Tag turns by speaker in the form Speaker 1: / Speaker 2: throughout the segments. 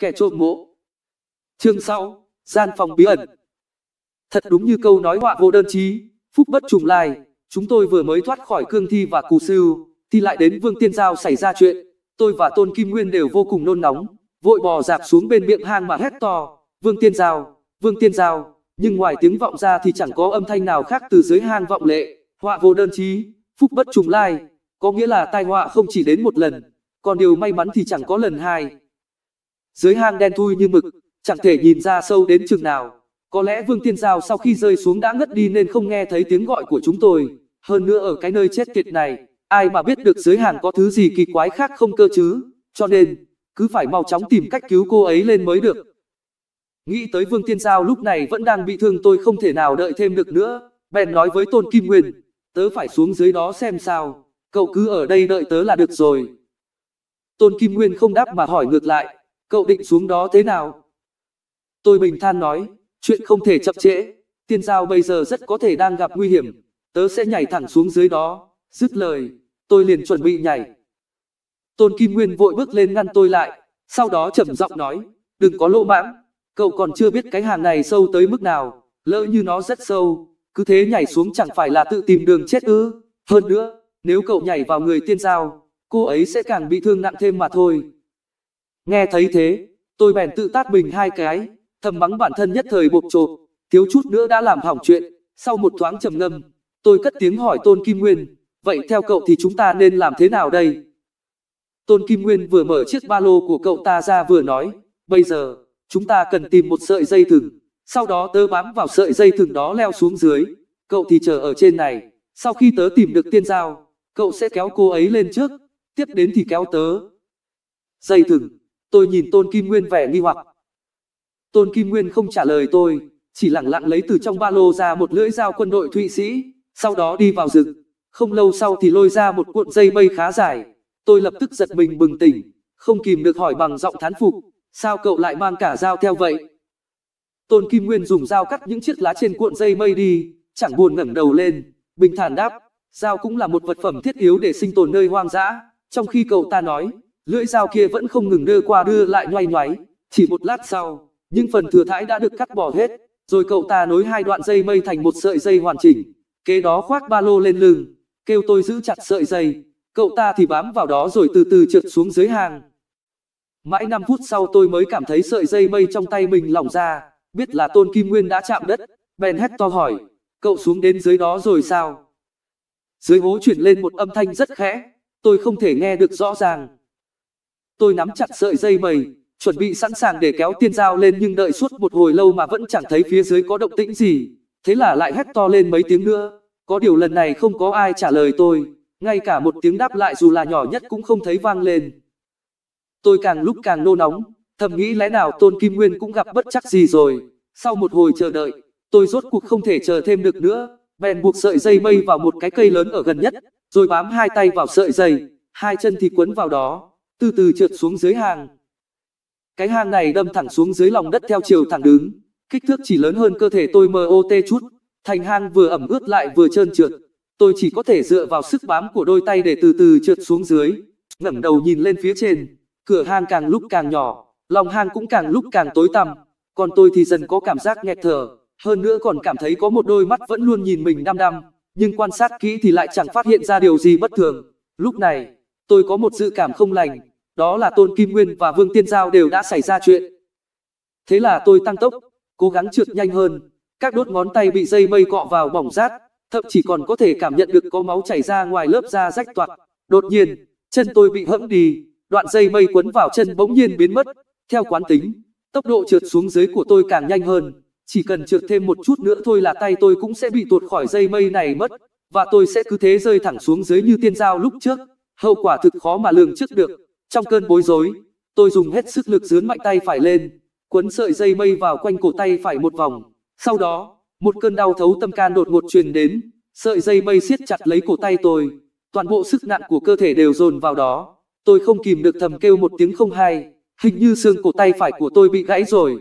Speaker 1: kẻ trộm mộ. Chương 6, gian phòng bí ẩn. Thật đúng như câu nói họa vô đơn chí, phúc bất trùng lai, chúng tôi vừa mới thoát khỏi cương thi và cù sưu, thì lại đến vương tiên giao xảy ra chuyện. Tôi và Tôn Kim Nguyên đều vô cùng nôn nóng, vội bò dạp xuống bên miệng hang mà hét to, vương tiên giao, vương tiên giao, nhưng ngoài tiếng vọng ra thì chẳng có âm thanh nào khác từ dưới hang vọng lệ, họa vô đơn chí, phúc bất trùng lai, có nghĩa là tai họa không chỉ đến một lần, còn điều may mắn thì chẳng có lần hai dưới hang đen thui như mực, chẳng thể nhìn ra sâu đến chừng nào. Có lẽ Vương Tiên Giao sau khi rơi xuống đã ngất đi nên không nghe thấy tiếng gọi của chúng tôi. Hơn nữa ở cái nơi chết tiệt này, ai mà biết được dưới hàng có thứ gì kỳ quái khác không cơ chứ. Cho nên, cứ phải mau chóng tìm cách cứu cô ấy lên mới được. Nghĩ tới Vương Tiên Giao lúc này vẫn đang bị thương tôi không thể nào đợi thêm được nữa. Bèn nói với Tôn Kim Nguyên, tớ phải xuống dưới đó xem sao. Cậu cứ ở đây đợi tớ là được rồi. Tôn Kim Nguyên không đáp mà hỏi ngược lại, cậu định xuống đó thế nào? Tôi bình than nói, chuyện không thể chậm trễ, tiên giao bây giờ rất có thể đang gặp nguy hiểm, tớ sẽ nhảy thẳng xuống dưới đó, dứt lời, tôi liền chuẩn bị nhảy. Tôn Kim Nguyên vội bước lên ngăn tôi lại, sau đó trầm giọng nói, đừng có lỗ mãng, cậu còn chưa biết cái hàng này sâu tới mức nào, lỡ như nó rất sâu, cứ thế nhảy xuống chẳng phải là tự tìm đường chết ư, hơn nữa, nếu cậu nhảy vào người tiên giao, cô ấy sẽ càng bị thương nặng thêm mà thôi. Nghe thấy thế, tôi bèn tự tát mình hai cái, thầm mắng bản thân nhất thời bộp trộm thiếu chút nữa đã làm hỏng chuyện. Sau một thoáng trầm ngâm, tôi cất tiếng hỏi Tôn Kim Nguyên, vậy theo cậu thì chúng ta nên làm thế nào đây? Tôn Kim Nguyên vừa mở chiếc ba lô của cậu ta ra vừa nói, bây giờ, chúng ta cần tìm một sợi dây thừng, sau đó tớ bám vào sợi dây thừng đó leo xuống dưới, cậu thì chờ ở trên này, sau khi tớ tìm được tiên dao, cậu sẽ kéo cô ấy lên trước, tiếp đến thì kéo tớ. Dây thừng Tôi nhìn Tôn Kim Nguyên vẻ nghi hoặc. Tôn Kim Nguyên không trả lời tôi, chỉ lặng lặng lấy từ trong ba lô ra một lưỡi dao quân đội Thụy Sĩ, sau đó đi vào rừng. Không lâu sau thì lôi ra một cuộn dây mây khá dài. Tôi lập tức giật mình bừng tỉnh, không kìm được hỏi bằng giọng thán phục, sao cậu lại mang cả dao theo vậy? Tôn Kim Nguyên dùng dao cắt những chiếc lá trên cuộn dây mây đi, chẳng buồn ngẩng đầu lên, bình thản đáp, dao cũng là một vật phẩm thiết yếu để sinh tồn nơi hoang dã, trong khi cậu ta nói, Lưỡi dao kia vẫn không ngừng đưa qua đưa lại nhoay nhoáy. Chỉ một lát sau, những phần thừa thãi đã được cắt bỏ hết, rồi cậu ta nối hai đoạn dây mây thành một sợi dây hoàn chỉnh. Kế đó khoác ba lô lên lưng, kêu tôi giữ chặt sợi dây. Cậu ta thì bám vào đó rồi từ từ trượt xuống dưới hàng. Mãi 5 phút sau tôi mới cảm thấy sợi dây mây trong tay mình lỏng ra, biết là Tôn Kim Nguyên đã chạm đất, bèn hét to hỏi, cậu xuống đến dưới đó rồi sao? Dưới hố chuyển lên một âm thanh rất khẽ, tôi không thể nghe được rõ ràng, Tôi nắm chặt sợi dây mây, chuẩn bị sẵn sàng để kéo tiên dao lên nhưng đợi suốt một hồi lâu mà vẫn chẳng thấy phía dưới có động tĩnh gì. Thế là lại hét to lên mấy tiếng nữa. Có điều lần này không có ai trả lời tôi, ngay cả một tiếng đáp lại dù là nhỏ nhất cũng không thấy vang lên. Tôi càng lúc càng nô nóng, thầm nghĩ lẽ nào Tôn Kim Nguyên cũng gặp bất chắc gì rồi. Sau một hồi chờ đợi, tôi rốt cuộc không thể chờ thêm được nữa, bèn buộc sợi dây mây vào một cái cây lớn ở gần nhất, rồi bám hai tay vào sợi dây, hai chân thì quấn vào đó từ từ trượt xuống dưới hang. Cái hang này đâm thẳng xuống dưới lòng đất theo chiều thẳng đứng, kích thước chỉ lớn hơn cơ thể tôi MOT chút, thành hang vừa ẩm ướt lại vừa trơn trượt. Tôi chỉ có thể dựa vào sức bám của đôi tay để từ từ trượt xuống dưới, ngẩng đầu nhìn lên phía trên, cửa hang càng lúc càng nhỏ, lòng hang cũng càng lúc càng tối tăm, còn tôi thì dần có cảm giác nghẹt thở, hơn nữa còn cảm thấy có một đôi mắt vẫn luôn nhìn mình đăm đăm, nhưng quan sát kỹ thì lại chẳng phát hiện ra điều gì bất thường. Lúc này, tôi có một dự cảm không lành, đó là Tôn Kim Nguyên và Vương Tiên Giao đều đã xảy ra chuyện. Thế là tôi tăng tốc, cố gắng trượt nhanh hơn, các đốt ngón tay bị dây mây cọ vào bỏng rát, thậm chí còn có thể cảm nhận được có máu chảy ra ngoài lớp da rách toạc. Đột nhiên, chân tôi bị hẫng đi, đoạn dây mây quấn vào chân bỗng nhiên biến mất. Theo quán tính, tốc độ trượt xuống dưới của tôi càng nhanh hơn, chỉ cần trượt thêm một chút nữa thôi là tay tôi cũng sẽ bị tuột khỏi dây mây này mất, và tôi sẽ cứ thế rơi thẳng xuống dưới như tiên dao lúc trước. Hậu quả thực khó mà lường trước được. Trong cơn bối rối, tôi dùng hết sức lực dướn mạnh tay phải lên, quấn sợi dây mây vào quanh cổ tay phải một vòng. Sau đó, một cơn đau thấu tâm can đột ngột truyền đến, sợi dây mây siết chặt lấy cổ tay tôi, toàn bộ sức nặng của cơ thể đều dồn vào đó. Tôi không kìm được thầm kêu một tiếng không hay, hình như xương cổ tay phải của tôi bị gãy rồi.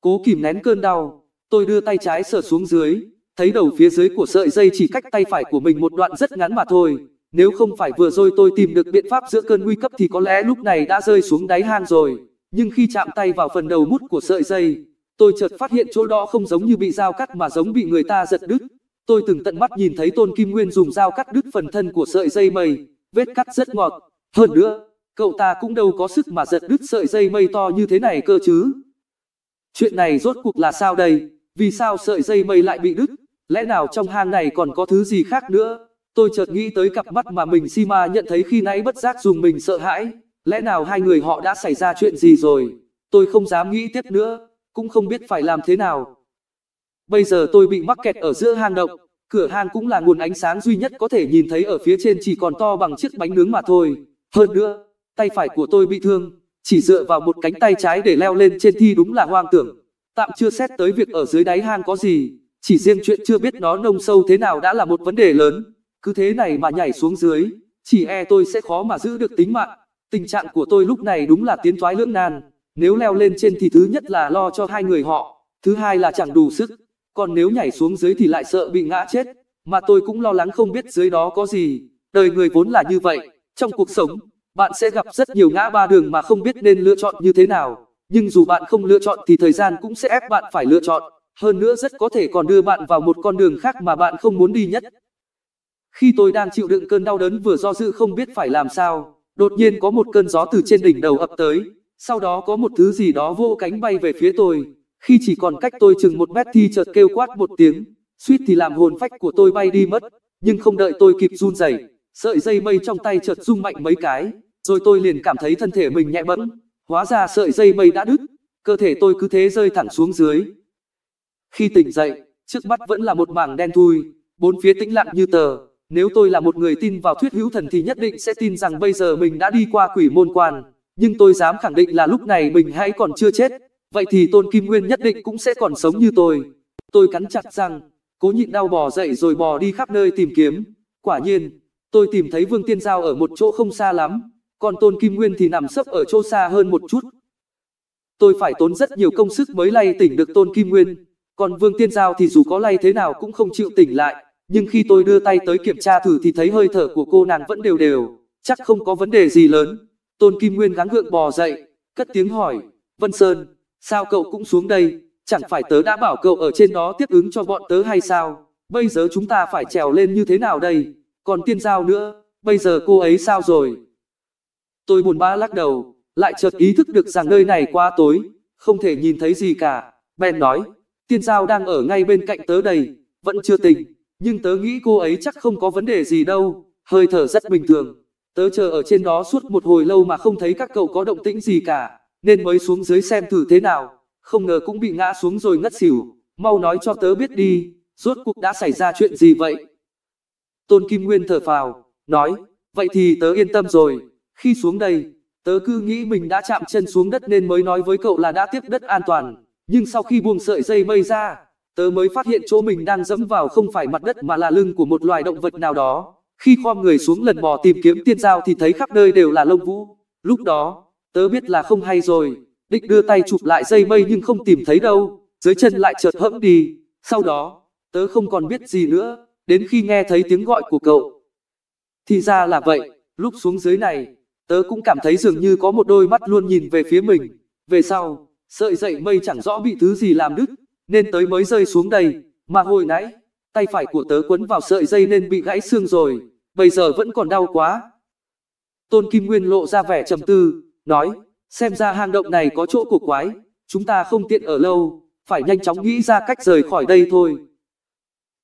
Speaker 1: Cố kìm nén cơn đau, tôi đưa tay trái sờ xuống dưới, thấy đầu phía dưới của sợi dây chỉ cách tay phải của mình một đoạn rất ngắn mà thôi. Nếu không phải vừa rồi tôi tìm được biện pháp giữa cơn nguy cấp thì có lẽ lúc này đã rơi xuống đáy hang rồi. Nhưng khi chạm tay vào phần đầu mút của sợi dây, tôi chợt phát hiện chỗ đó không giống như bị dao cắt mà giống bị người ta giật đứt. Tôi từng tận mắt nhìn thấy Tôn Kim Nguyên dùng dao cắt đứt phần thân của sợi dây mây, vết cắt rất ngọt. Hơn nữa, cậu ta cũng đâu có sức mà giật đứt sợi dây mây to như thế này cơ chứ. Chuyện này rốt cuộc là sao đây? Vì sao sợi dây mây lại bị đứt? Lẽ nào trong hang này còn có thứ gì khác nữa? Tôi chợt nghĩ tới cặp mắt mà mình Sima nhận thấy khi nãy bất giác dùng mình sợ hãi. Lẽ nào hai người họ đã xảy ra chuyện gì rồi? Tôi không dám nghĩ tiếp nữa, cũng không biết phải làm thế nào. Bây giờ tôi bị mắc kẹt ở giữa hang động, cửa hang cũng là nguồn ánh sáng duy nhất có thể nhìn thấy ở phía trên chỉ còn to bằng chiếc bánh nướng mà thôi. Hơn nữa, tay phải của tôi bị thương, chỉ dựa vào một cánh tay trái để leo lên trên thi đúng là hoang tưởng. Tạm chưa xét tới việc ở dưới đáy hang có gì, chỉ riêng chuyện chưa biết nó nông sâu thế nào đã là một vấn đề lớn. Cứ thế này mà nhảy xuống dưới, chỉ e tôi sẽ khó mà giữ được tính mạng. Tình trạng của tôi lúc này đúng là tiến thoái lưỡng nan. Nếu leo lên trên thì thứ nhất là lo cho hai người họ, thứ hai là chẳng đủ sức. Còn nếu nhảy xuống dưới thì lại sợ bị ngã chết. Mà tôi cũng lo lắng không biết dưới đó có gì. Đời người vốn là như vậy. Trong cuộc sống, bạn sẽ gặp rất nhiều ngã ba đường mà không biết nên lựa chọn như thế nào. Nhưng dù bạn không lựa chọn thì thời gian cũng sẽ ép bạn phải lựa chọn. Hơn nữa rất có thể còn đưa bạn vào một con đường khác mà bạn không muốn đi nhất. Khi tôi đang chịu đựng cơn đau đớn vừa do dự không biết phải làm sao, đột nhiên có một cơn gió từ trên đỉnh đầu ập tới, sau đó có một thứ gì đó vô cánh bay về phía tôi. Khi chỉ còn cách tôi chừng một mét thì chợt kêu quát một tiếng, suýt thì làm hồn phách của tôi bay đi mất, nhưng không đợi tôi kịp run rẩy, sợi dây mây trong tay chợt rung mạnh mấy cái, rồi tôi liền cảm thấy thân thể mình nhẹ bẫng, hóa ra sợi dây mây đã đứt, cơ thể tôi cứ thế rơi thẳng xuống dưới. Khi tỉnh dậy, trước mắt vẫn là một mảng đen thui, bốn phía tĩnh lặng như tờ, nếu tôi là một người tin vào thuyết hữu thần thì nhất định sẽ tin rằng bây giờ mình đã đi qua quỷ môn quan, nhưng tôi dám khẳng định là lúc này mình hãy còn chưa chết, vậy thì Tôn Kim Nguyên nhất định cũng sẽ còn sống như tôi. Tôi cắn chặt răng, cố nhịn đau bò dậy rồi bò đi khắp nơi tìm kiếm. Quả nhiên, tôi tìm thấy Vương Tiên Giao ở một chỗ không xa lắm, còn Tôn Kim Nguyên thì nằm sấp ở chỗ xa hơn một chút. Tôi phải tốn rất nhiều công sức mới lay tỉnh được Tôn Kim Nguyên, còn Vương Tiên Giao thì dù có lay thế nào cũng không chịu tỉnh lại nhưng khi tôi đưa tay tới kiểm tra thử thì thấy hơi thở của cô nàng vẫn đều đều, chắc không có vấn đề gì lớn. Tôn Kim Nguyên gắng gượng bò dậy, cất tiếng hỏi, Vân Sơn, sao cậu cũng xuống đây, chẳng phải tớ đã bảo cậu ở trên đó tiếp ứng cho bọn tớ hay sao, bây giờ chúng ta phải trèo lên như thế nào đây, còn tiên giao nữa, bây giờ cô ấy sao rồi? Tôi buồn bã lắc đầu, lại chợt ý thức được rằng nơi này quá tối, không thể nhìn thấy gì cả, ben nói, tiên giao đang ở ngay bên cạnh tớ đây, vẫn chưa tỉnh. Nhưng tớ nghĩ cô ấy chắc không có vấn đề gì đâu, hơi thở rất bình thường. Tớ chờ ở trên đó suốt một hồi lâu mà không thấy các cậu có động tĩnh gì cả, nên mới xuống dưới xem thử thế nào. Không ngờ cũng bị ngã xuống rồi ngất xỉu, mau nói cho tớ biết đi, rốt cuộc đã xảy ra chuyện gì vậy? Tôn Kim Nguyên thở phào, nói, vậy thì tớ yên tâm rồi, khi xuống đây, tớ cứ nghĩ mình đã chạm chân xuống đất nên mới nói với cậu là đã tiếp đất an toàn, nhưng sau khi buông sợi dây mây ra, Tớ mới phát hiện chỗ mình đang dẫm vào không phải mặt đất mà là lưng của một loài động vật nào đó. Khi khom người xuống lần mò tìm kiếm tiên giao thì thấy khắp nơi đều là lông vũ. Lúc đó, tớ biết là không hay rồi. Định đưa tay chụp lại dây mây nhưng không tìm thấy đâu. Dưới chân lại chợt hẫm đi. Sau đó, tớ không còn biết gì nữa. Đến khi nghe thấy tiếng gọi của cậu. Thì ra là vậy. Lúc xuống dưới này, tớ cũng cảm thấy dường như có một đôi mắt luôn nhìn về phía mình. Về sau, sợi dậy mây chẳng rõ bị thứ gì làm đứt nên tới mới rơi xuống đây, mà hồi nãy, tay phải của tớ quấn vào sợi dây nên bị gãy xương rồi, bây giờ vẫn còn đau quá. Tôn Kim Nguyên lộ ra vẻ trầm tư, nói, xem ra hang động này có chỗ của quái, chúng ta không tiện ở lâu, phải nhanh chóng nghĩ ra cách rời khỏi đây thôi.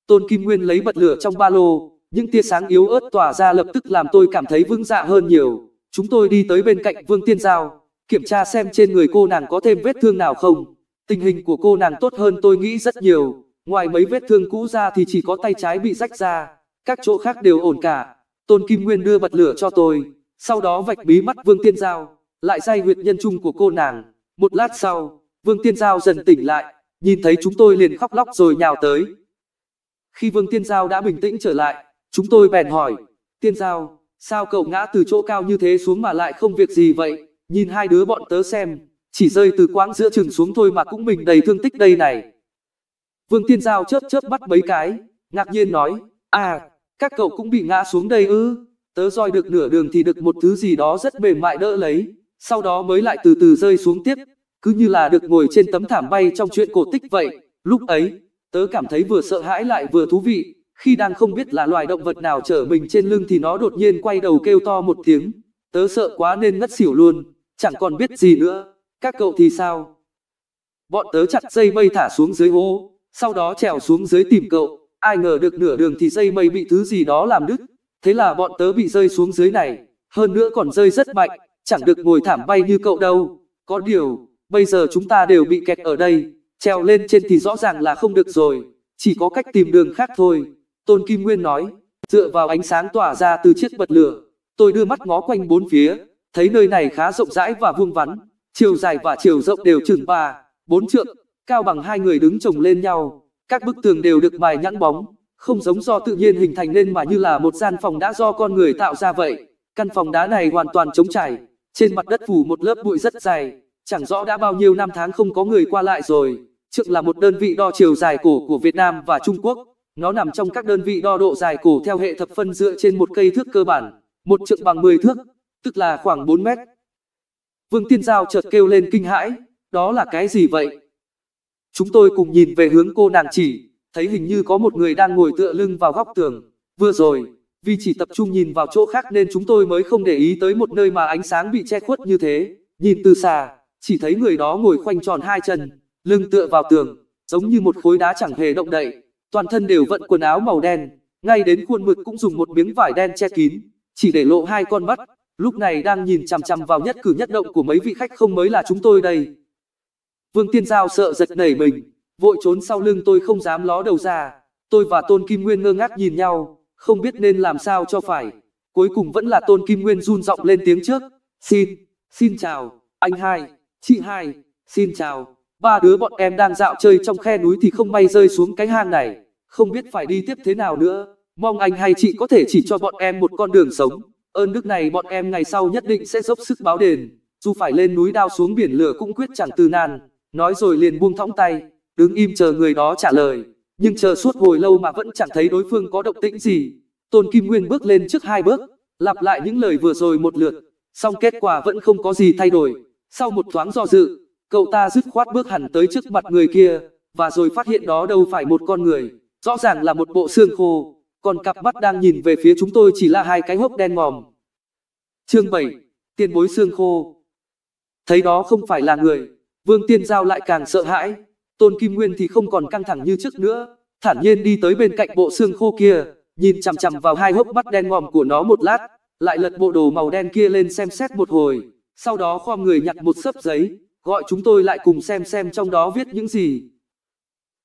Speaker 1: Tôn Kim Nguyên lấy bật lửa trong ba lô, những tia sáng yếu ớt tỏa ra lập tức làm tôi cảm thấy vững dạ hơn nhiều. Chúng tôi đi tới bên cạnh Vương Tiên Giao, kiểm tra xem trên người cô nàng có thêm vết thương nào không. Tình hình của cô nàng tốt hơn tôi nghĩ rất nhiều, ngoài mấy vết thương cũ ra thì chỉ có tay trái bị rách ra, các chỗ khác đều ổn cả. Tôn Kim Nguyên đưa bật lửa cho tôi, sau đó vạch bí mắt Vương Tiên Giao, lại dây huyệt nhân trung của cô nàng. Một lát sau, Vương Tiên Giao dần tỉnh lại, nhìn thấy chúng tôi liền khóc lóc rồi nhào tới. Khi Vương Tiên Giao đã bình tĩnh trở lại, chúng tôi bèn hỏi, Tiên Giao, sao cậu ngã từ chỗ cao như thế xuống mà lại không việc gì vậy, nhìn hai đứa bọn tớ xem. Chỉ rơi từ quãng giữa trường xuống thôi mà cũng mình đầy thương tích đây này. Vương Tiên Giao chớp chớp bắt mấy cái, ngạc nhiên nói, à, các cậu cũng bị ngã xuống đây ư, tớ roi được nửa đường thì được một thứ gì đó rất mềm mại đỡ lấy, sau đó mới lại từ từ rơi xuống tiếp, cứ như là được ngồi trên tấm thảm bay trong chuyện cổ tích vậy, lúc ấy, tớ cảm thấy vừa sợ hãi lại vừa thú vị, khi đang không biết là loài động vật nào chở mình trên lưng thì nó đột nhiên quay đầu kêu to một tiếng, tớ sợ quá nên ngất xỉu luôn, chẳng còn biết gì nữa các cậu thì sao? Bọn tớ chặt dây mây thả xuống dưới hố, sau đó trèo xuống dưới tìm cậu, ai ngờ được nửa đường thì dây mây bị thứ gì đó làm đứt, thế là bọn tớ bị rơi xuống dưới này, hơn nữa còn rơi rất mạnh, chẳng được ngồi thảm bay như cậu đâu. Có điều, bây giờ chúng ta đều bị kẹt ở đây, trèo lên trên thì rõ ràng là không được rồi, chỉ có cách tìm đường khác thôi. Tôn Kim Nguyên nói, dựa vào ánh sáng tỏa ra từ chiếc bật lửa, tôi đưa mắt ngó quanh bốn phía, thấy nơi này khá rộng rãi và vuông vắn, chiều dài và chiều rộng đều chừng 3, 4 trượng, cao bằng hai người đứng chồng lên nhau. Các bức tường đều được mài nhẵn bóng, không giống do tự nhiên hình thành nên mà như là một gian phòng đã do con người tạo ra vậy. Căn phòng đá này hoàn toàn trống trải, trên mặt đất phủ một lớp bụi rất dày, chẳng rõ đã bao nhiêu năm tháng không có người qua lại rồi. Trượng là một đơn vị đo chiều dài cổ của Việt Nam và Trung Quốc. Nó nằm trong các đơn vị đo độ dài cổ theo hệ thập phân dựa trên một cây thước cơ bản, một trượng bằng 10 thước, tức là khoảng 4 mét. Vương Tiên Giao chợt kêu lên kinh hãi, đó là cái gì vậy? Chúng tôi cùng nhìn về hướng cô nàng chỉ, thấy hình như có một người đang ngồi tựa lưng vào góc tường. Vừa rồi, vì chỉ tập trung nhìn vào chỗ khác nên chúng tôi mới không để ý tới một nơi mà ánh sáng bị che khuất như thế. Nhìn từ xa, chỉ thấy người đó ngồi khoanh tròn hai chân, lưng tựa vào tường, giống như một khối đá chẳng hề động đậy. Toàn thân đều vận quần áo màu đen, ngay đến khuôn mực cũng dùng một miếng vải đen che kín, chỉ để lộ hai con mắt lúc này đang nhìn chằm chằm vào nhất cử nhất động của mấy vị khách không mới là chúng tôi đây. Vương Tiên Giao sợ giật nảy mình, vội trốn sau lưng tôi không dám ló đầu ra, tôi và Tôn Kim Nguyên ngơ ngác nhìn nhau, không biết nên làm sao cho phải. Cuối cùng vẫn là Tôn Kim Nguyên run giọng lên tiếng trước, xin, xin chào, anh hai, chị hai, xin chào. Ba đứa bọn em đang dạo chơi trong khe núi thì không may rơi xuống cái hang này, không biết phải đi tiếp thế nào nữa, mong anh hay chị có thể chỉ cho bọn em một con đường sống. Ơn đức này bọn em ngày sau nhất định sẽ dốc sức báo đền, dù phải lên núi đao xuống biển lửa cũng quyết chẳng từ nan. Nói rồi liền buông thõng tay, đứng im chờ người đó trả lời. Nhưng chờ suốt hồi lâu mà vẫn chẳng thấy đối phương có động tĩnh gì. Tôn Kim Nguyên bước lên trước hai bước, lặp lại những lời vừa rồi một lượt. xong kết quả vẫn không có gì thay đổi. Sau một thoáng do dự, cậu ta dứt khoát bước hẳn tới trước mặt người kia, và rồi phát hiện đó đâu phải một con người, rõ ràng là một bộ xương khô còn cặp mắt đang nhìn về phía chúng tôi chỉ là hai cái hốc đen ngòm. Chương 7, tiền bối xương khô. Thấy đó không phải là người, Vương Tiên Giao lại càng sợ hãi, Tôn Kim Nguyên thì không còn căng thẳng như trước nữa, thản nhiên đi tới bên cạnh bộ xương khô kia, nhìn chằm chằm vào hai hốc mắt đen ngòm của nó một lát, lại lật bộ đồ màu đen kia lên xem xét một hồi, sau đó khom người nhặt một sấp giấy, gọi chúng tôi lại cùng xem xem trong đó viết những gì.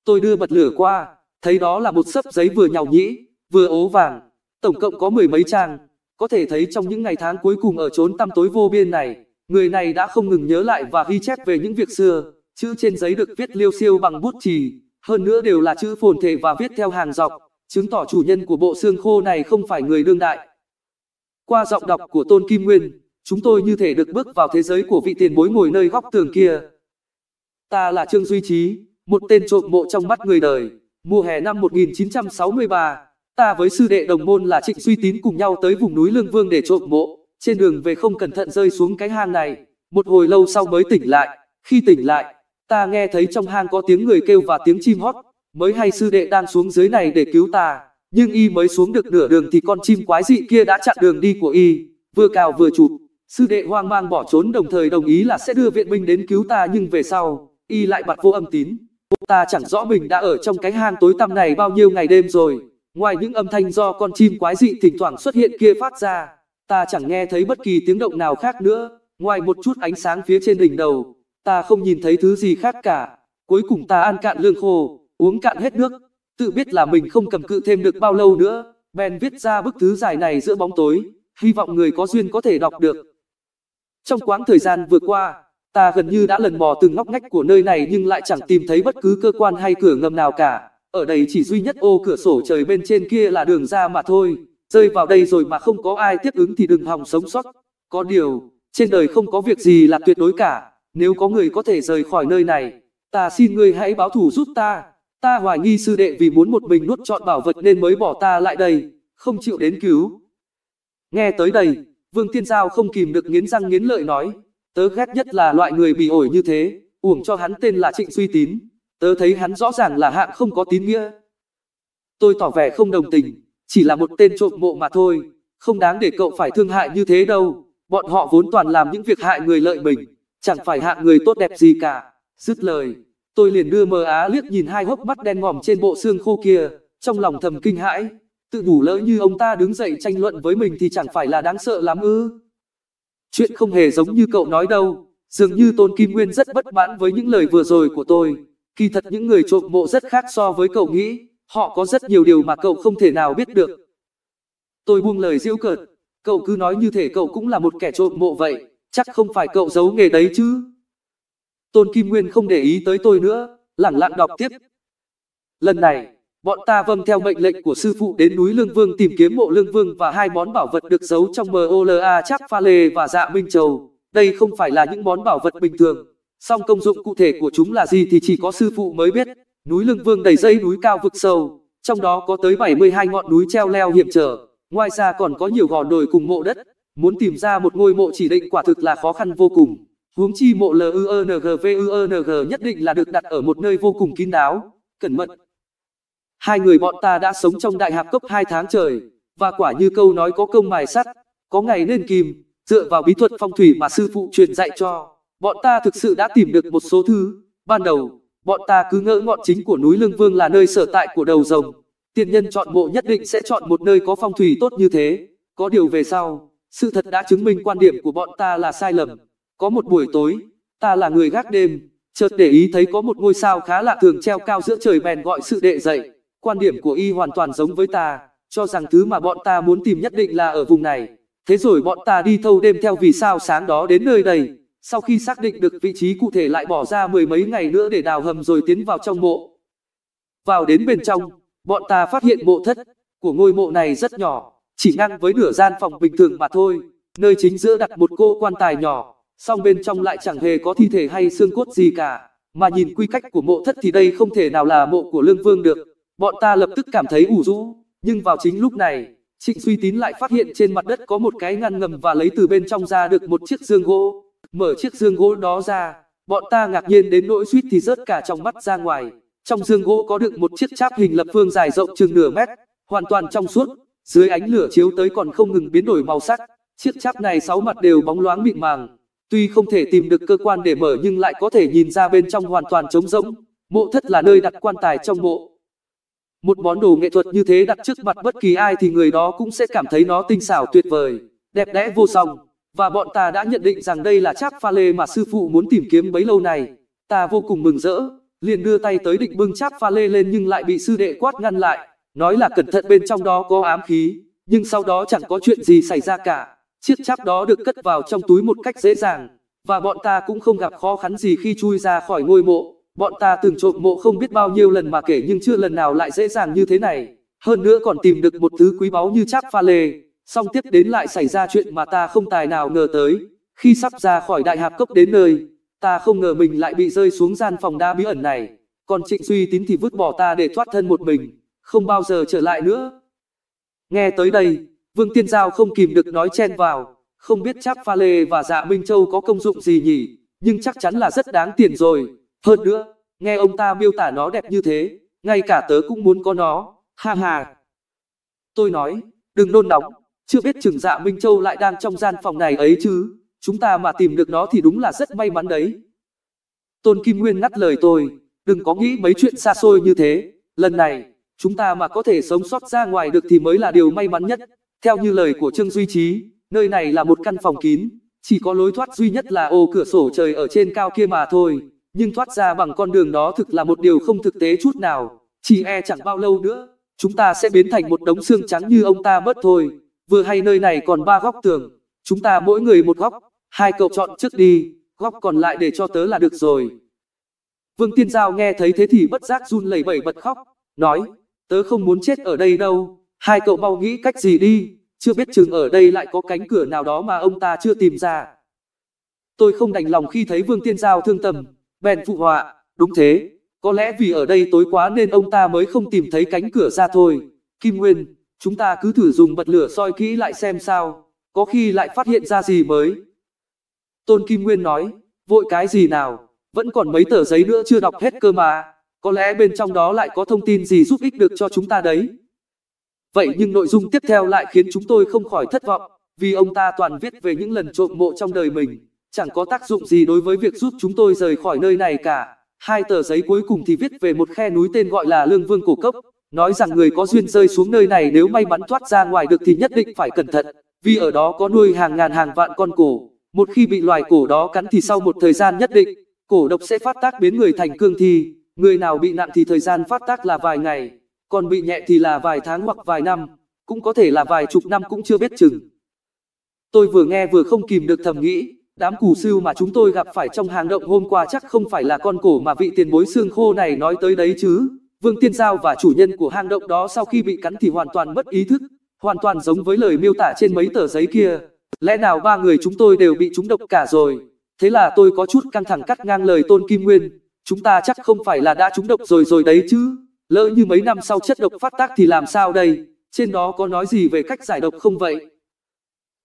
Speaker 1: Tôi đưa bật lửa qua, thấy đó là một sấp giấy vừa nhàu nhĩ, vừa ố vàng, tổng cộng có mười mấy trang. Có thể thấy trong những ngày tháng cuối cùng ở chốn tăm tối vô biên này, người này đã không ngừng nhớ lại và ghi chép về những việc xưa, chữ trên giấy được viết liêu siêu bằng bút chì, hơn nữa đều là chữ phồn thể và viết theo hàng dọc, chứng tỏ chủ nhân của bộ xương khô này không phải người đương đại. Qua giọng đọc của Tôn Kim Nguyên, chúng tôi như thể được bước vào thế giới của vị tiền bối ngồi nơi góc tường kia. Ta là Trương Duy Trí, một tên trộm mộ trong mắt người đời, mùa hè năm 1963, Ta với sư đệ đồng môn là trịnh suy tín cùng nhau tới vùng núi Lương Vương để trộm mộ, trên đường về không cẩn thận rơi xuống cái hang này, một hồi lâu sau mới tỉnh lại, khi tỉnh lại, ta nghe thấy trong hang có tiếng người kêu và tiếng chim hót, mới hay sư đệ đang xuống dưới này để cứu ta, nhưng y mới xuống được nửa đường thì con chim quái dị kia đã chặn đường đi của y, vừa cào vừa chụp, sư đệ hoang mang bỏ trốn đồng thời đồng ý là sẽ đưa viện binh đến cứu ta nhưng về sau, y lại bật vô âm tín, ta chẳng rõ mình đã ở trong cái hang tối tăm này bao nhiêu ngày đêm rồi. Ngoài những âm thanh do con chim quái dị thỉnh thoảng xuất hiện kia phát ra, ta chẳng nghe thấy bất kỳ tiếng động nào khác nữa, ngoài một chút ánh sáng phía trên đỉnh đầu, ta không nhìn thấy thứ gì khác cả. Cuối cùng ta ăn cạn lương khô, uống cạn hết nước, tự biết là mình không cầm cự thêm được bao lâu nữa, bèn viết ra bức thứ dài này giữa bóng tối, hy vọng người có duyên có thể đọc được. Trong quãng thời gian vừa qua, ta gần như đã lần mò từng ngóc ngách của nơi này nhưng lại chẳng tìm thấy bất cứ cơ quan hay cửa ngầm nào cả. Ở đây chỉ duy nhất ô cửa sổ trời bên trên kia là đường ra mà thôi, rơi vào đây rồi mà không có ai tiếp ứng thì đừng hòng sống sót. Có điều, trên đời không có việc gì là tuyệt đối cả, nếu có người có thể rời khỏi nơi này, ta xin ngươi hãy báo thủ giúp ta. Ta hoài nghi sư đệ vì muốn một mình nuốt trọn bảo vật nên mới bỏ ta lại đây, không chịu đến cứu. Nghe tới đây, Vương Tiên Giao không kìm được nghiến răng nghiến lợi nói, tớ ghét nhất là loại người bị ổi như thế, uổng cho hắn tên là Trịnh duy Tín. Tớ thấy hắn rõ ràng là hạng không có tín nghĩa. Tôi tỏ vẻ không đồng tình, chỉ là một tên trộm mộ mà thôi, không đáng để cậu phải thương hại như thế đâu. Bọn họ vốn toàn làm những việc hại người lợi mình, chẳng phải hạng người tốt đẹp gì cả. Dứt lời, tôi liền đưa mờ á liếc nhìn hai hốc mắt đen ngòm trên bộ xương khô kia, trong lòng thầm kinh hãi. Tự đủ lỡ như ông ta đứng dậy tranh luận với mình thì chẳng phải là đáng sợ lắm ư. Chuyện không hề giống như cậu nói đâu, dường như Tôn Kim Nguyên rất bất mãn với những lời vừa rồi của tôi. Kỳ thật những người trộm mộ rất khác so với cậu nghĩ, họ có rất nhiều điều mà cậu không thể nào biết được. Tôi buông lời giễu cợt, cậu cứ nói như thể cậu cũng là một kẻ trộm mộ vậy, chắc không phải cậu giấu nghề đấy chứ. Tôn Kim Nguyên không để ý tới tôi nữa, lẳng lặng đọc tiếp. Lần này, bọn ta vâng theo mệnh lệnh của sư phụ đến núi Lương Vương tìm kiếm mộ Lương Vương và hai món bảo vật được giấu trong MOLA Cháp Pha Lê và Dạ Minh Châu. Đây không phải là những món bảo vật bình thường, song công dụng cụ thể của chúng là gì thì chỉ có sư phụ mới biết. Núi Lưng Vương đầy dây núi cao vực sâu, trong đó có tới 72 ngọn núi treo leo hiểm trở, ngoài ra còn có nhiều gò đồi cùng mộ đất. Muốn tìm ra một ngôi mộ chỉ định quả thực là khó khăn vô cùng. Huống chi mộ LUNGVUNG nhất định là được đặt ở một nơi vô cùng kín đáo, cẩn mật. Hai người bọn ta đã sống trong đại hạp cốc hai tháng trời, và quả như câu nói có công mài sắt, có ngày nên kìm, dựa vào bí thuật phong thủy mà sư phụ truyền dạy cho bọn ta thực sự đã tìm được một số thứ. Ban đầu, bọn ta cứ ngỡ ngọn chính của núi Lương Vương là nơi sở tại của đầu rồng. Tiên nhân chọn mộ nhất định sẽ chọn một nơi có phong thủy tốt như thế. Có điều về sau, sự thật đã chứng minh quan điểm của bọn ta là sai lầm. Có một buổi tối, ta là người gác đêm, chợt để ý thấy có một ngôi sao khá lạ thường treo cao giữa trời bèn gọi sự đệ dậy. Quan điểm của y hoàn toàn giống với ta, cho rằng thứ mà bọn ta muốn tìm nhất định là ở vùng này. Thế rồi bọn ta đi thâu đêm theo vì sao sáng đó đến nơi đây. Sau khi xác định được vị trí cụ thể lại bỏ ra mười mấy ngày nữa để đào hầm rồi tiến vào trong mộ. Vào đến bên trong, bọn ta phát hiện mộ thất của ngôi mộ này rất nhỏ, chỉ ngang với nửa gian phòng bình thường mà thôi. Nơi chính giữa đặt một cô quan tài nhỏ, song bên trong lại chẳng hề có thi thể hay xương cốt gì cả. Mà nhìn quy cách của mộ thất thì đây không thể nào là mộ của lương vương được. Bọn ta lập tức cảm thấy ủ rũ, nhưng vào chính lúc này, Trịnh Suy Tín lại phát hiện trên mặt đất có một cái ngăn ngầm và lấy từ bên trong ra được một chiếc dương gỗ. Mở chiếc dương gỗ đó ra, bọn ta ngạc nhiên đến nỗi suýt thì rớt cả trong mắt ra ngoài. Trong dương gỗ có được một chiếc cháp hình lập phương dài rộng chừng nửa mét, hoàn toàn trong suốt, dưới ánh lửa chiếu tới còn không ngừng biến đổi màu sắc. Chiếc cháp này sáu mặt đều bóng loáng mịn màng, tuy không thể tìm được cơ quan để mở nhưng lại có thể nhìn ra bên trong hoàn toàn trống rỗng. Mộ thất là nơi đặt quan tài trong mộ. Một món đồ nghệ thuật như thế đặt trước mặt bất kỳ ai thì người đó cũng sẽ cảm thấy nó tinh xảo tuyệt vời, đẹp đẽ vô song và bọn ta đã nhận định rằng đây là cháp pha lê mà sư phụ muốn tìm kiếm bấy lâu này. Ta vô cùng mừng rỡ, liền đưa tay tới định bưng cháp pha lê lên nhưng lại bị sư đệ quát ngăn lại, nói là cẩn thận bên trong đó có ám khí, nhưng sau đó chẳng có chuyện gì xảy ra cả. Chiếc cháp đó được cất vào trong túi một cách dễ dàng, và bọn ta cũng không gặp khó khăn gì khi chui ra khỏi ngôi mộ. Bọn ta từng trộm mộ không biết bao nhiêu lần mà kể nhưng chưa lần nào lại dễ dàng như thế này. Hơn nữa còn tìm được một thứ quý báu như cháp pha lê. Song tiếp đến lại xảy ra chuyện mà ta không tài nào ngờ tới. Khi sắp ra khỏi đại hạp cốc đến nơi, ta không ngờ mình lại bị rơi xuống gian phòng đa bí ẩn này. Còn trịnh suy tín thì vứt bỏ ta để thoát thân một mình, không bao giờ trở lại nữa. Nghe tới đây, Vương Tiên Giao không kìm được nói chen vào, không biết chắc pha lê và dạ Minh Châu có công dụng gì nhỉ, nhưng chắc chắn là rất đáng tiền rồi. Hơn nữa, nghe ông ta miêu tả nó đẹp như thế, ngay cả tớ cũng muốn có nó, ha ha. Tôi nói, đừng nôn nóng, chưa biết chừng dạ Minh Châu lại đang trong gian phòng này ấy chứ, chúng ta mà tìm được nó thì đúng là rất may mắn đấy. Tôn Kim Nguyên ngắt lời tôi, đừng có nghĩ mấy chuyện xa xôi như thế, lần này, chúng ta mà có thể sống sót ra ngoài được thì mới là điều may mắn nhất. Theo như lời của Trương Duy Trí, nơi này là một căn phòng kín, chỉ có lối thoát duy nhất là ô cửa sổ trời ở trên cao kia mà thôi, nhưng thoát ra bằng con đường đó thực là một điều không thực tế chút nào, chỉ e chẳng bao lâu nữa, chúng ta sẽ biến thành một đống xương trắng như ông ta mất thôi vừa hay nơi này còn ba góc tường, chúng ta mỗi người một góc, hai cậu chọn trước đi, góc còn lại để cho tớ là được rồi. Vương Tiên Giao nghe thấy thế thì bất giác run lẩy bẩy bật khóc, nói, tớ không muốn chết ở đây đâu, hai cậu mau nghĩ cách gì đi, chưa biết chừng ở đây lại có cánh cửa nào đó mà ông ta chưa tìm ra. Tôi không đành lòng khi thấy Vương Tiên Giao thương tâm, bèn phụ họa, đúng thế, có lẽ vì ở đây tối quá nên ông ta mới không tìm thấy cánh cửa ra thôi. Kim Nguyên, Chúng ta cứ thử dùng bật lửa soi kỹ lại xem sao, có khi lại phát hiện ra gì mới. Tôn Kim Nguyên nói, vội cái gì nào, vẫn còn mấy tờ giấy nữa chưa đọc hết cơ mà, có lẽ bên trong đó lại có thông tin gì giúp ích được cho chúng ta đấy. Vậy nhưng nội dung tiếp theo lại khiến chúng tôi không khỏi thất vọng, vì ông ta toàn viết về những lần trộm mộ trong đời mình, chẳng có tác dụng gì đối với việc giúp chúng tôi rời khỏi nơi này cả. Hai tờ giấy cuối cùng thì viết về một khe núi tên gọi là Lương Vương Cổ Cốc, nói rằng người có duyên rơi xuống nơi này nếu may mắn thoát ra ngoài được thì nhất định phải cẩn thận, vì ở đó có nuôi hàng ngàn hàng vạn con cổ. Một khi bị loài cổ đó cắn thì sau một thời gian nhất định, cổ độc sẽ phát tác biến người thành cương thi. Người nào bị nặng thì thời gian phát tác là vài ngày, còn bị nhẹ thì là vài tháng hoặc vài năm, cũng có thể là vài chục năm cũng chưa biết chừng. Tôi vừa nghe vừa không kìm được thầm nghĩ, đám củ sưu mà chúng tôi gặp phải trong hang động hôm qua chắc không phải là con cổ mà vị tiền bối xương khô này nói tới đấy chứ. Vương Tiên Giao và chủ nhân của hang động đó sau khi bị cắn thì hoàn toàn mất ý thức, hoàn toàn giống với lời miêu tả trên mấy tờ giấy kia. Lẽ nào ba người chúng tôi đều bị trúng độc cả rồi? Thế là tôi có chút căng thẳng cắt ngang lời Tôn Kim Nguyên. Chúng ta chắc không phải là đã trúng độc rồi rồi đấy chứ. Lỡ như mấy năm sau chất độc phát tác thì làm sao đây? Trên đó có nói gì về cách giải độc không vậy?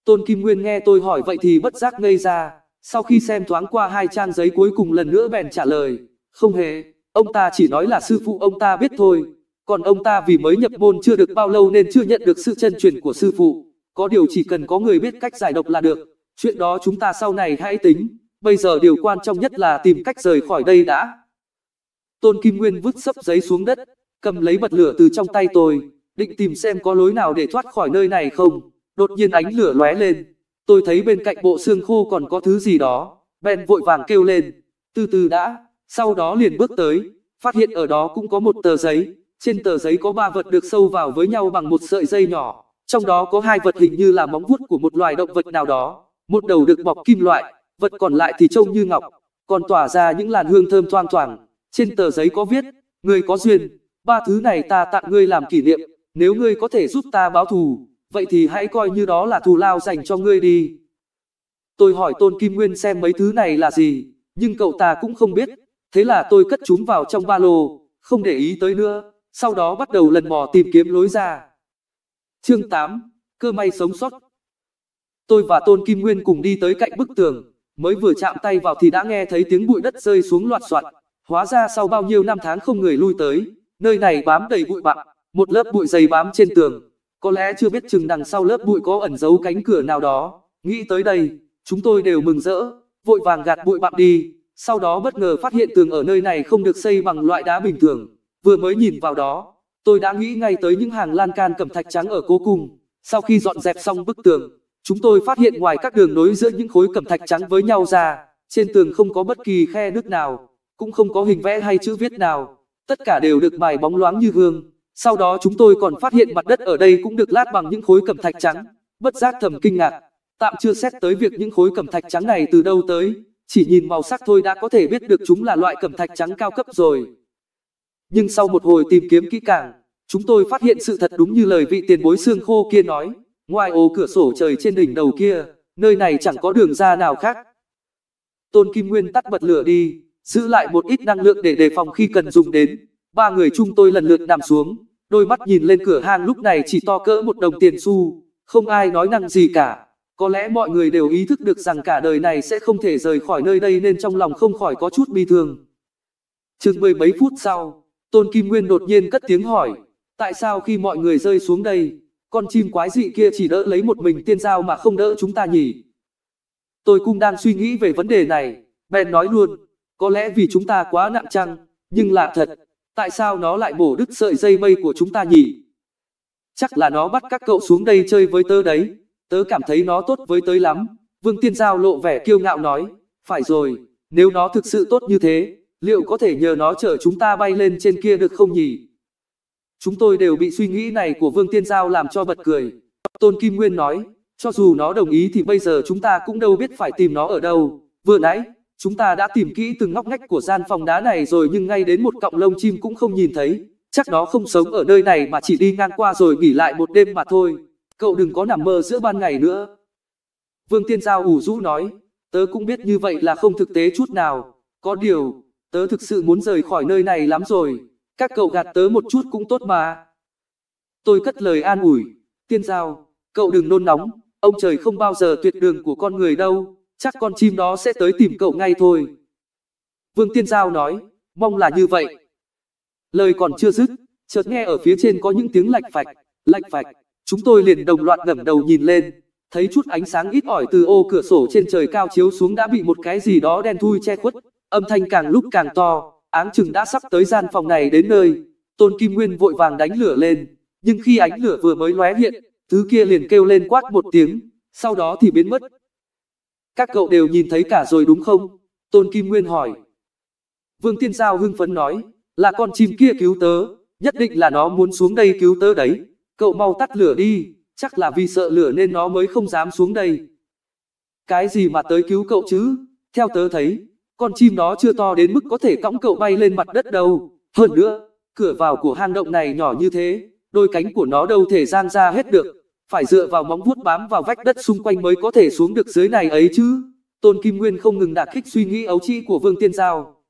Speaker 1: Tôn Kim Nguyên nghe tôi hỏi vậy thì bất giác ngây ra. Sau khi xem thoáng qua hai trang giấy cuối cùng lần nữa bèn trả lời. Không hề. Ông ta chỉ nói là sư phụ ông ta biết thôi, còn ông ta vì mới nhập môn chưa được bao lâu nên chưa nhận được sự chân truyền của sư phụ. Có điều chỉ cần có người biết cách giải độc là được, chuyện đó chúng ta sau này hãy tính, bây giờ điều quan trọng nhất là tìm cách rời khỏi đây đã. Tôn Kim Nguyên vứt sấp giấy xuống đất, cầm lấy bật lửa từ trong tay tôi, định tìm xem có lối nào để thoát khỏi nơi này không. Đột nhiên ánh lửa lóe lên, tôi thấy bên cạnh bộ xương khô còn có thứ gì đó, bèn vội vàng kêu lên, từ từ đã. Sau đó liền bước tới, phát hiện ở đó cũng có một tờ giấy, trên tờ giấy có ba vật được sâu vào với nhau bằng một sợi dây nhỏ, trong đó có hai vật hình như là móng vuốt của một loài động vật nào đó, một đầu được bọc kim loại, vật còn lại thì trông như ngọc, còn tỏa ra những làn hương thơm thoang thoảng. Trên tờ giấy có viết, người có duyên, ba thứ này ta tặng ngươi làm kỷ niệm, nếu ngươi có thể giúp ta báo thù, vậy thì hãy coi như đó là thù lao dành cho ngươi đi. Tôi hỏi Tôn Kim Nguyên xem mấy thứ này là gì, nhưng cậu ta cũng không biết, Thế là tôi cất chúng vào trong ba lô, không để ý tới nữa, sau đó bắt đầu lần mò tìm kiếm lối ra. Chương 8, cơ may sống sót. Tôi và Tôn Kim Nguyên cùng đi tới cạnh bức tường, mới vừa chạm tay vào thì đã nghe thấy tiếng bụi đất rơi xuống loạt soạt. Hóa ra sau bao nhiêu năm tháng không người lui tới, nơi này bám đầy bụi bặm, một lớp bụi dày bám trên tường. Có lẽ chưa biết chừng đằng sau lớp bụi có ẩn giấu cánh cửa nào đó. Nghĩ tới đây, chúng tôi đều mừng rỡ, vội vàng gạt bụi bặm đi, sau đó bất ngờ phát hiện tường ở nơi này không được xây bằng loại đá bình thường. Vừa mới nhìn vào đó, tôi đã nghĩ ngay tới những hàng lan can cẩm thạch trắng ở cố cung. Sau khi dọn dẹp xong bức tường, chúng tôi phát hiện ngoài các đường nối giữa những khối cẩm thạch trắng với nhau ra, trên tường không có bất kỳ khe nứt nào, cũng không có hình vẽ hay chữ viết nào. Tất cả đều được mài bóng loáng như gương. Sau đó chúng tôi còn phát hiện mặt đất ở đây cũng được lát bằng những khối cẩm thạch trắng. Bất giác thầm kinh ngạc, tạm chưa xét tới việc những khối cẩm thạch trắng này từ đâu tới chỉ nhìn màu sắc thôi đã có thể biết được chúng là loại cẩm thạch trắng cao cấp rồi. Nhưng sau một hồi tìm kiếm kỹ càng, chúng tôi phát hiện sự thật đúng như lời vị tiền bối xương khô kia nói. Ngoài ô cửa sổ trời trên đỉnh đầu kia, nơi này chẳng có đường ra nào khác. Tôn Kim Nguyên tắt bật lửa đi, giữ lại một ít năng lượng để đề phòng khi cần dùng đến. Ba người chúng tôi lần lượt nằm xuống, đôi mắt nhìn lên cửa hang lúc này chỉ to cỡ một đồng tiền xu, không ai nói năng gì cả. Có lẽ mọi người đều ý thức được rằng cả đời này sẽ không thể rời khỏi nơi đây nên trong lòng không khỏi có chút bi thương. Chừng mười mấy phút sau, Tôn Kim Nguyên đột nhiên cất tiếng hỏi, tại sao khi mọi người rơi xuống đây, con chim quái dị kia chỉ đỡ lấy một mình tiên giao mà không đỡ chúng ta nhỉ? Tôi cũng đang suy nghĩ về vấn đề này, bèn nói luôn, có lẽ vì chúng ta quá nặng trăng, nhưng là thật, tại sao nó lại bổ đứt sợi dây mây của chúng ta nhỉ? Chắc là nó bắt các cậu xuống đây chơi với tơ đấy. Tớ cảm thấy nó tốt với tớ lắm. Vương Tiên Giao lộ vẻ kiêu ngạo nói. Phải rồi, nếu nó thực sự tốt như thế, liệu có thể nhờ nó chở chúng ta bay lên trên kia được không nhỉ? Chúng tôi đều bị suy nghĩ này của Vương Tiên Giao làm cho bật cười. Tôn Kim Nguyên nói, cho dù nó đồng ý thì bây giờ chúng ta cũng đâu biết phải tìm nó ở đâu. Vừa nãy, chúng ta đã tìm kỹ từng ngóc ngách của gian phòng đá này rồi nhưng ngay đến một cọng lông chim cũng không nhìn thấy. Chắc nó không sống ở nơi này mà chỉ đi ngang qua rồi nghỉ lại một đêm mà thôi cậu đừng có nằm mơ giữa ban ngày nữa. Vương Tiên Giao ủ rũ nói, tớ cũng biết như vậy là không thực tế chút nào, có điều, tớ thực sự muốn rời khỏi nơi này lắm rồi, các cậu gạt tớ một chút cũng tốt mà. Tôi cất lời an ủi, Tiên Giao, cậu đừng nôn nóng, ông trời không bao giờ tuyệt đường của con người đâu, chắc con chim đó sẽ tới tìm cậu ngay thôi. Vương Tiên Giao nói, mong là như vậy. Lời còn chưa dứt, chợt nghe ở phía trên có những tiếng lạch phạch, lạch phạch. Chúng tôi liền đồng loạt ngẩng đầu nhìn lên, thấy chút ánh sáng ít ỏi từ ô cửa sổ trên trời cao chiếu xuống đã bị một cái gì đó đen thui che khuất, âm thanh càng lúc càng to, áng chừng đã sắp tới gian phòng này đến nơi. Tôn Kim Nguyên vội vàng đánh lửa lên, nhưng khi ánh lửa vừa mới lóe hiện, thứ kia liền kêu lên quát một tiếng, sau đó thì biến mất. Các cậu đều nhìn thấy cả rồi đúng không? Tôn Kim Nguyên hỏi. Vương Tiên Giao hưng phấn nói, là con chim kia cứu tớ, nhất định là nó muốn xuống đây cứu tớ đấy. Cậu mau tắt lửa đi, chắc là vì sợ lửa nên nó mới không dám xuống đây. Cái gì mà tới cứu cậu chứ? Theo tớ thấy, con chim nó chưa to đến mức có thể cõng cậu bay lên mặt đất đâu. Hơn nữa, cửa vào của hang động này nhỏ như thế, đôi cánh của nó đâu thể giang ra hết được. Phải dựa vào móng vuốt bám vào vách đất xung quanh mới có thể xuống được dưới này ấy chứ. Tôn Kim Nguyên không ngừng đả kích suy nghĩ ấu trĩ của Vương Tiên Giao.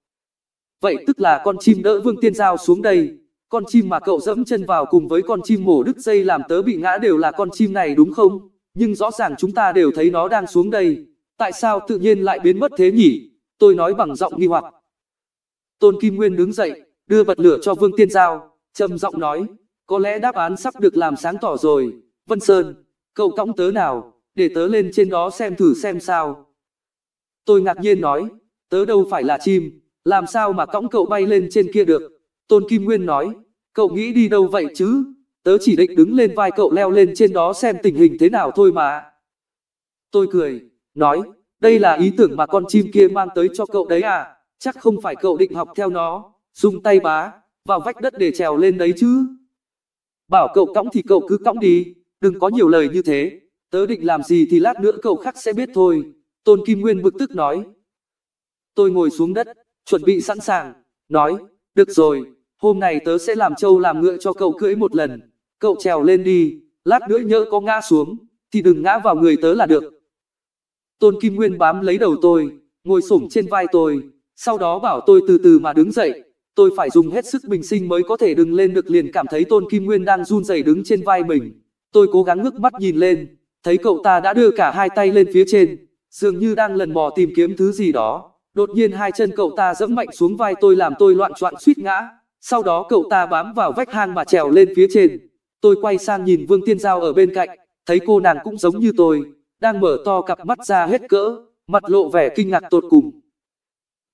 Speaker 1: Vậy tức là con chim đỡ Vương Tiên Giao xuống đây, con chim mà cậu dẫm chân vào cùng với con chim mổ đứt dây làm tớ bị ngã đều là con chim này đúng không? Nhưng rõ ràng chúng ta đều thấy nó đang xuống đây. Tại sao tự nhiên lại biến mất thế nhỉ? Tôi nói bằng giọng nghi hoặc. Tôn Kim Nguyên đứng dậy, đưa bật lửa cho Vương Tiên Giao, trầm giọng nói, có lẽ đáp án sắp được làm sáng tỏ rồi. Vân Sơn, cậu cõng tớ nào, để tớ lên trên đó xem thử xem sao. Tôi ngạc nhiên nói, tớ đâu phải là chim, làm sao mà cõng cậu bay lên trên kia được. Tôn Kim Nguyên nói, cậu nghĩ đi đâu vậy chứ? Tớ chỉ định đứng lên vai cậu leo lên trên đó xem tình hình thế nào thôi mà. Tôi cười, nói, đây là ý tưởng mà con chim kia mang tới cho cậu đấy à, chắc không phải cậu định học theo nó, dùng tay bá, vào vách đất để trèo lên đấy chứ. Bảo cậu cõng thì cậu cứ cõng đi, đừng có nhiều lời như thế, tớ định làm gì thì lát nữa cậu khắc sẽ biết thôi, Tôn Kim Nguyên bực tức nói. Tôi ngồi xuống đất, chuẩn bị sẵn sàng, nói, được rồi, Hôm nay tớ sẽ làm trâu làm ngựa cho cậu cưỡi một lần. Cậu trèo lên đi, lát nữa nhỡ có ngã xuống, thì đừng ngã vào người tớ là được. Tôn Kim Nguyên bám lấy đầu tôi, ngồi xổm trên vai tôi, sau đó bảo tôi từ từ mà đứng dậy. Tôi phải dùng hết sức bình sinh mới có thể đứng lên được liền cảm thấy Tôn Kim Nguyên đang run rẩy đứng trên vai mình. Tôi cố gắng ngước mắt nhìn lên, thấy cậu ta đã đưa cả hai tay lên phía trên, dường như đang lần mò tìm kiếm thứ gì đó. Đột nhiên hai chân cậu ta dẫm mạnh xuống vai tôi làm tôi loạn choạng suýt ngã. Sau đó cậu ta bám vào vách hang mà trèo lên phía trên. Tôi quay sang nhìn Vương Tiên Giao ở bên cạnh, thấy cô nàng cũng giống như tôi, đang mở to cặp mắt ra hết cỡ, mặt lộ vẻ kinh ngạc tột cùng.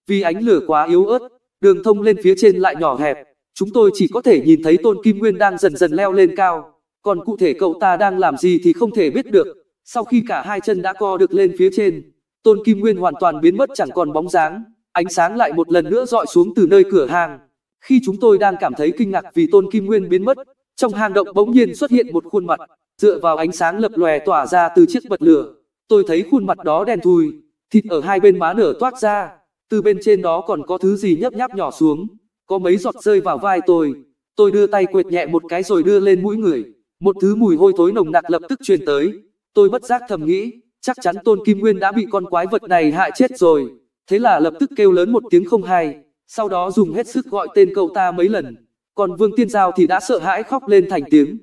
Speaker 1: Vì ánh lửa quá yếu ớt, đường thông lên phía trên lại nhỏ hẹp, chúng tôi chỉ có thể nhìn thấy Tôn Kim Nguyên đang dần dần leo lên cao, còn cụ thể cậu ta đang làm gì thì không thể biết được. Sau khi cả hai chân đã co được lên phía trên, Tôn Kim Nguyên hoàn toàn biến mất chẳng còn bóng dáng, ánh sáng lại một lần nữa dọi xuống từ nơi cửa hàng. Khi chúng tôi đang cảm thấy kinh ngạc vì Tôn Kim Nguyên biến mất, trong hang động bỗng nhiên xuất hiện một khuôn mặt, dựa vào ánh sáng lập lòe tỏa ra từ chiếc bật lửa. Tôi thấy khuôn mặt đó đen thui, thịt ở hai bên má nở toát ra, từ bên trên đó còn có thứ gì nhấp nháp nhỏ xuống, có mấy giọt rơi vào vai tôi. Tôi đưa tay quệt nhẹ một cái rồi đưa lên mũi người, một thứ mùi hôi thối nồng nặc lập tức truyền tới. Tôi bất giác thầm nghĩ, chắc chắn Tôn Kim Nguyên đã bị con quái vật này hại chết rồi. Thế là lập tức kêu lớn một tiếng không hay, sau đó dùng hết sức gọi tên cậu ta mấy lần, còn Vương Tiên Giao thì đã sợ hãi khóc lên thành tiếng.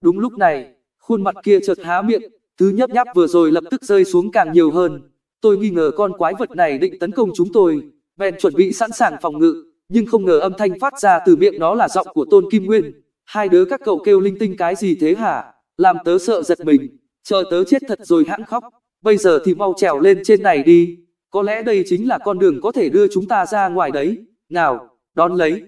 Speaker 1: Đúng lúc này, khuôn mặt kia chợt há miệng, thứ nhấp nháp vừa rồi lập tức rơi xuống càng nhiều hơn. Tôi nghi ngờ con quái vật này định tấn công chúng tôi, bèn chuẩn bị sẵn sàng phòng ngự, nhưng không ngờ âm thanh phát ra từ miệng nó là giọng của Tôn Kim Nguyên. Hai đứa các cậu kêu linh tinh cái gì thế hả? Làm tớ sợ giật mình, chờ tớ chết thật rồi hãng khóc, bây giờ thì mau trèo lên trên này đi. Có lẽ đây chính là con đường có thể đưa chúng ta ra ngoài đấy. Nào, đón lấy.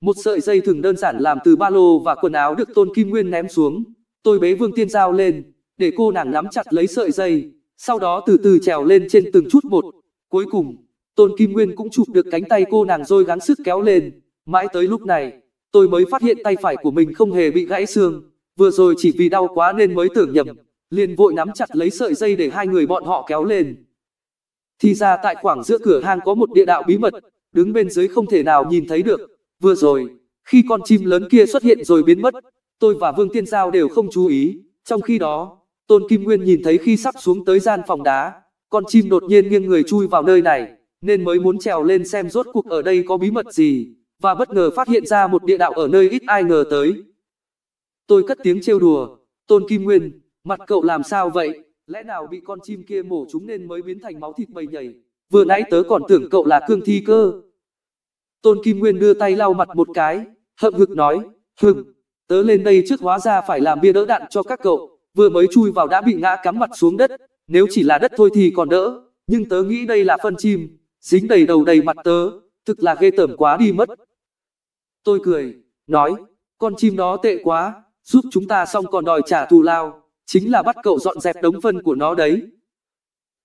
Speaker 1: Một sợi dây thừng đơn giản làm từ ba lô và quần áo được Tôn Kim Nguyên ném xuống. Tôi bế Vương Tiên Giao lên, để cô nàng nắm chặt lấy sợi dây, sau đó từ từ trèo lên trên từng chút một. Cuối cùng, Tôn Kim Nguyên cũng chụp được cánh tay cô nàng rồi gắng sức kéo lên. Mãi tới lúc này, tôi mới phát hiện tay phải của mình không hề bị gãy xương. Vừa rồi chỉ vì đau quá nên mới tưởng nhầm, liền vội nắm chặt lấy sợi dây để hai người bọn họ kéo lên. Thì ra tại khoảng giữa cửa hang có một địa đạo bí mật, đứng bên dưới không thể nào nhìn thấy được. Vừa rồi, khi con chim lớn kia xuất hiện rồi biến mất, tôi và Vương Tiên Giao đều không chú ý. Trong khi đó, Tôn Kim Nguyên nhìn thấy khi sắp xuống tới gian phòng đá, con chim đột nhiên nghiêng người chui vào nơi này, nên mới muốn trèo lên xem rốt cuộc ở đây có bí mật gì, và bất ngờ phát hiện ra một địa đạo ở nơi ít ai ngờ tới. Tôi cất tiếng trêu đùa, Tôn Kim Nguyên, mặt cậu làm sao vậy? lẽ nào bị con chim kia mổ chúng nên mới biến thành máu thịt bầy nhầy? Vừa nãy tớ còn tưởng cậu là cương thi cơ. Tôn Kim Nguyên đưa tay lau mặt một cái, hậm hực nói, hừng, tớ lên đây trước hóa ra phải làm bia đỡ đạn cho các cậu, vừa mới chui vào đã bị ngã cắm mặt xuống đất, nếu chỉ là đất thôi thì còn đỡ, nhưng tớ nghĩ đây là phân chim, dính đầy đầu đầy mặt tớ, thực là ghê tởm quá đi mất. Tôi cười, nói, con chim đó tệ quá, giúp chúng ta xong còn đòi trả thù lao chính là bắt cậu dọn dẹp đống phân của nó đấy.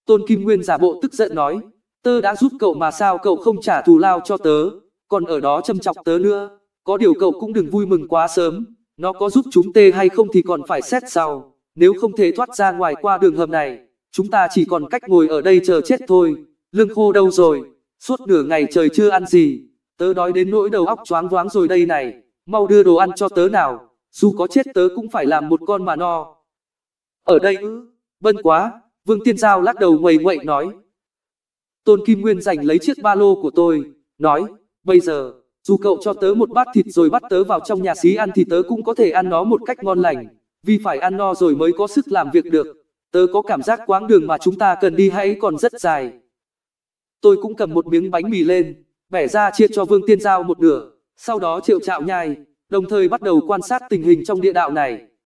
Speaker 1: Tôn Kim Nguyên giả bộ tức giận nói, tớ đã giúp cậu mà sao cậu không trả thù lao cho tớ, còn ở đó châm chọc tớ nữa, có điều cậu cũng đừng vui mừng quá sớm, nó có giúp chúng tê hay không thì còn phải xét sau, nếu không thể thoát ra ngoài qua đường hầm này, chúng ta chỉ còn cách ngồi ở đây chờ chết thôi, lương khô đâu rồi, suốt nửa ngày trời chưa ăn gì, tớ đói đến nỗi đầu óc choáng váng rồi đây này, mau đưa đồ ăn cho tớ nào, dù có chết tớ cũng phải làm một con mà no. Ở đây ư, bân vâng quá, Vương Tiên Giao lắc đầu ngoầy ngoậy nói. Tôn Kim Nguyên giành lấy chiếc ba lô của tôi, nói, bây giờ, dù cậu cho tớ một bát thịt rồi bắt tớ vào trong nhà xí ăn thì tớ cũng có thể ăn nó một cách ngon lành, vì phải ăn no rồi mới có sức làm việc được. Tớ có cảm giác quãng đường mà chúng ta cần đi hãy còn rất dài. Tôi cũng cầm một miếng bánh mì lên, bẻ ra chia cho Vương Tiên Giao một nửa, sau đó triệu trạo nhai, đồng thời bắt đầu quan sát tình hình trong địa đạo này.